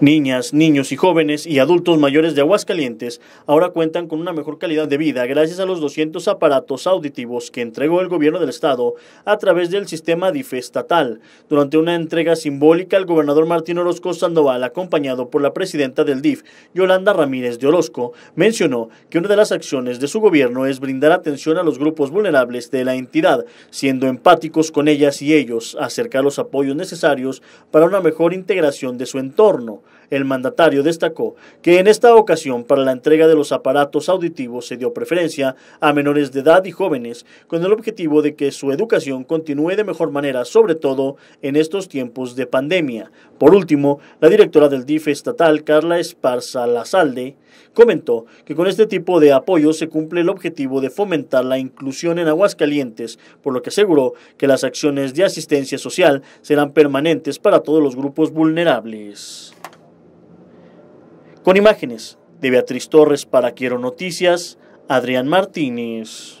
Niñas, niños y jóvenes y adultos mayores de Aguascalientes ahora cuentan con una mejor calidad de vida gracias a los 200 aparatos auditivos que entregó el gobierno del estado a través del sistema DIF estatal. Durante una entrega simbólica, el gobernador Martín Orozco Sandoval, acompañado por la presidenta del DIF, Yolanda Ramírez de Orozco, mencionó que una de las acciones de su gobierno es brindar atención a los grupos vulnerables de la entidad, siendo empáticos con ellas y ellos, acercar los apoyos necesarios para una mejor integración de su entorno. El mandatario destacó que en esta ocasión para la entrega de los aparatos auditivos se dio preferencia a menores de edad y jóvenes, con el objetivo de que su educación continúe de mejor manera, sobre todo en estos tiempos de pandemia. Por último, la directora del DIF estatal, Carla Esparza Lazalde, comentó que con este tipo de apoyo se cumple el objetivo de fomentar la inclusión en Aguascalientes, por lo que aseguró que las acciones de asistencia social serán permanentes para todos los grupos vulnerables. Con imágenes de Beatriz Torres para Quiero Noticias, Adrián Martínez.